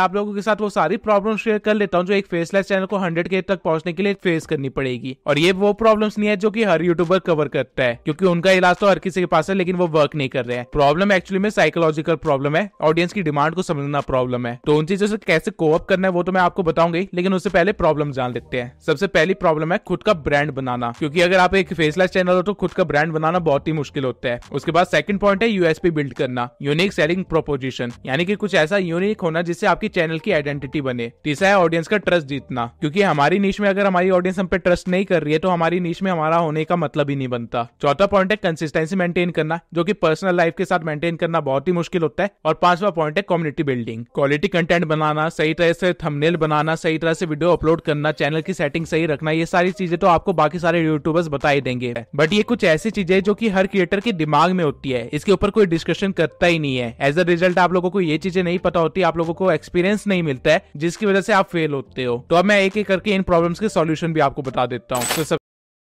आप लोगों के साथ वो सारी प्रॉब्लम शेयर कर लेता हूँ जो एक फेसलेस चैनल को हंड्रेड के तक पहुंचने के लिए फेस करनी पड़ेगी और ये वो प्रॉब्लम नहीं है जो की हर यूट्यूबर कवर करता है क्योंकि उनका इलाज तो हर किसी के पास है लेकिन वो वर्क नहीं कर रहे हैं प्रॉब्लम एक्चुअली में साइकोलॉजिकल प्रॉब्लम है ऑडियंस की डिमांड को समझना प्रॉब्लम है तो उन चीजों से कैसे कोअप करना है वो तो मैं आपको बताऊंगी लेकिन उससे पहले प्रॉब्लम जान लेते हैं सबसे पहली प्रॉब्लम है खुद का ब्रांड बनाना क्योंकि अगर आप एक फेसलेस चैनल हो तो खुद का ब्रांड बनाना बहुत ही मुश्किल होता है उसके बाद सेकंड पॉइंट है यूएसपी बिल्ड करना यूनिक सेलिंग प्रोपोजिशन यानी कि कुछ ऐसा यूनिक होना जिससे आपके आपके चैनल की आइडेंटिटी बने तीसरा है ऑडियंस का ट्रस्ट जीतना क्योंकि हमारी नीच में अगर हमारी ऑडियंस हम पे ट्रस्ट नहीं कर रही है तो हमारी नीच में हमारा होने का मतलब ही नहीं बनता चौथा पॉइंट है कंसिस्टेंसी मेंटेन करना जो की पर्सनल लाइफ के साथ मेंटेन करना बहुत ही मुश्किल होता है और पांचवा पॉइंट है कम्युनिटी बिल्डिंग क्वालिटी कंटेंट बनाना सही तरह से थंबनेल बनाना सही तरह से वीडियो अपलोड करना चैनल की सेटिंग सही रखना ये सारी चीजें तो आपको बाकी सारे यूट्यूबर्स बता ही देंगे बट ये कुछ ऐसी चीजें जो की हर क्रिएटर के दिमाग में होती है इसके ऊपर कोई डिस्कशन करता ही नहीं है एज अ रिजल्ट आप लोगों को ये चीजें नहीं पता होती आप लोगों को एक्सपीरियंस एक्सपीरियंस नहीं मिलता है जिसकी वजह से आप फेल होते हो तो अब मैं एक एक करके इन प्रॉब्लम्स के सॉल्यूशन भी आपको बता देता हूँ तो